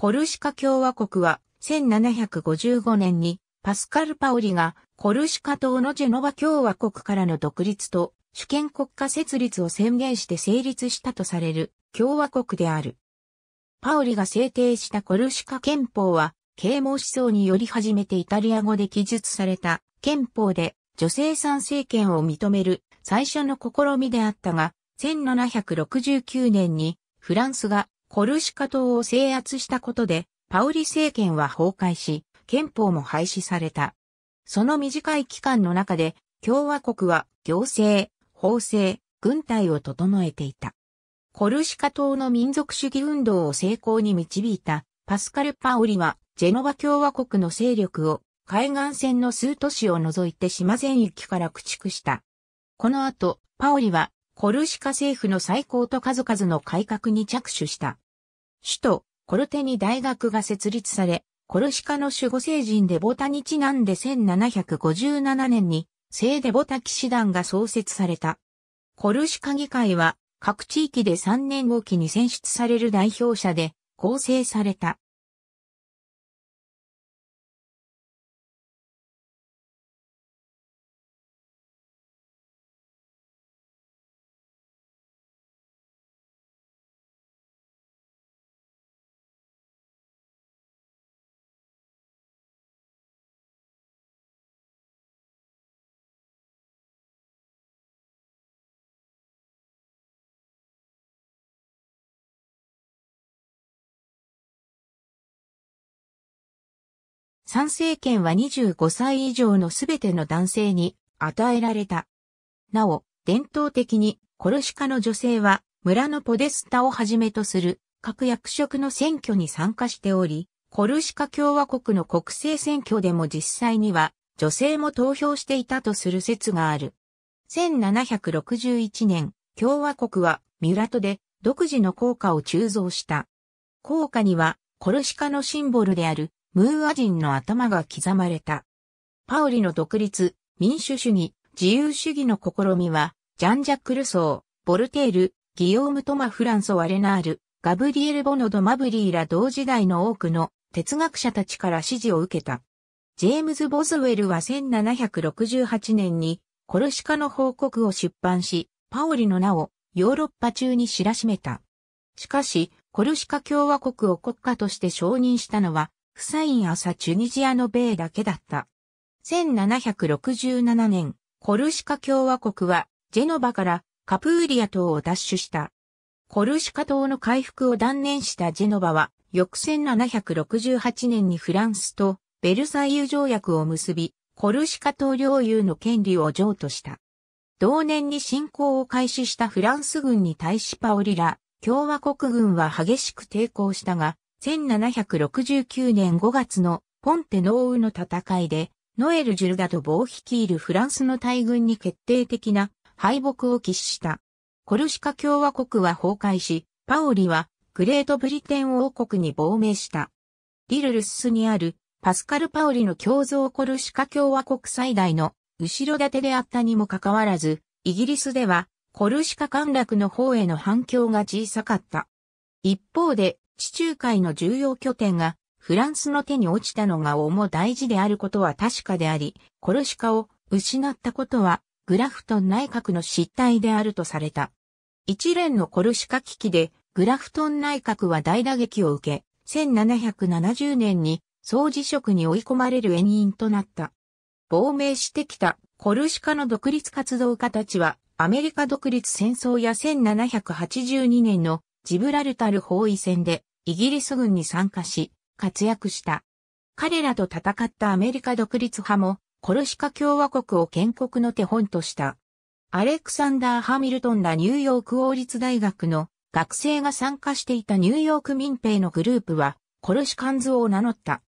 コルシカ共和国は1755年にパスカル・パオリがコルシカ島のジェノバ共和国からの独立と主権国家設立を宣言して成立したとされる共和国である。パオリが制定したコルシカ憲法は啓蒙思想により始めてイタリア語で記述された憲法で女性参政権を認める最初の試みであったが、1769年にフランスがコルシカ島を制圧したことで、パウリ政権は崩壊し、憲法も廃止された。その短い期間の中で、共和国は行政、法制、軍隊を整えていた。コルシカ島の民族主義運動を成功に導いたパスカル・パウリは、ジェノバ共和国の勢力を海岸線の数都市を除いて島全域から駆逐した。この後、パオリはコルシカ政府の再興と数々の改革に着手した。首都、コルテに大学が設立され、コルシカの守護聖人デボタにちなんで1757年に、聖デボタ騎士団が創設された。コルシカ議会は、各地域で3年おきに選出される代表者で構成された。参政権は25歳以上のすべての男性に与えられた。なお、伝統的に、コルシカの女性は、村のポデスタをはじめとする各役職の選挙に参加しており、コルシカ共和国の国政選挙でも実際には女性も投票していたとする説がある。1761年、共和国はミュラトで独自の硬貨を鋳造した。硬貨にはコルシカのシンボルであるムーア人の頭が刻まれた。パオリの独立、民主主義、自由主義の試みは、ジャンジャック・ルソー、ボルテール、ギヨーム・トマ・フランソ・ワレナール、ガブリエル・ボノド・マブリーら同時代の多くの哲学者たちから支持を受けた。ジェームズ・ボズウェルは1768年にコルシカの報告を出版し、パオリの名をヨーロッパ中に知らしめた。しかし、コルシカ共和国を国家として承認したのはフサイン朝チュニジアの米だけだった。1767年、コルシカ共和国は、ジェノバからカプーリア島を奪取した。コルシカ島の回復を断念したジェノバは、翌1768年にフランスとベルサイユ条約を結び、コルシカ島領有の権利を譲渡した。同年に侵攻を開始したフランス軍に対しパオリラ、共和国軍は激しく抵抗したが、1769年5月のポンテノーウの戦いで、ノエル・ジュルダド・ボー率いるフランスの大軍に決定的な敗北を喫した。コルシカ共和国は崩壊し、パオリはグレートブリテン王国に亡命した。リルルスにあるパスカル・パオリの共造コルシカ共和国最大の後ろ盾であったにもかかわらず、イギリスではコルシカ陥落の方への反響が小さかった。一方で地中海の重要拠点がフランスの手に落ちたのが重大事であることは確かであり、コルシカを失ったことはグラフトン内閣の失態であるとされた。一連のコルシカ危機でグラフトン内閣は大打撃を受け、1770年に総辞職に追い込まれる縁因となった。亡命してきたコルシカの独立活動家たちはアメリカ独立戦争や1782年のジブラルタル包囲戦でイギリス軍に参加し、活躍した。彼らと戦ったアメリカ独立派も、コルシカ共和国を建国の手本とした。アレクサンダー・ハミルトンらニューヨーク王立大学の学生が参加していたニューヨーク民兵のグループは、コルシカンズを名乗った。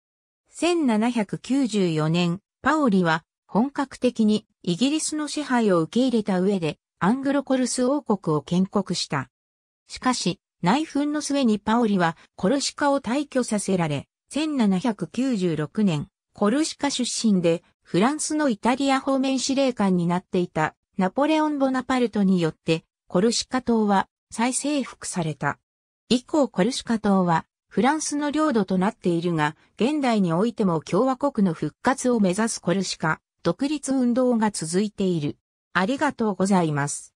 1794年、パオリは本格的にイギリスの支配を受け入れた上で、アングロコルス王国を建国した。しかし、内紛の末にパオリはコルシカを退去させられ、1796年、コルシカ出身で、フランスのイタリア方面司令官になっていたナポレオン・ボナパルトによって、コルシカ島は再征服された。以降コルシカ島はフランスの領土となっているが、現代においても共和国の復活を目指すコルシカ、独立運動が続いている。ありがとうございます。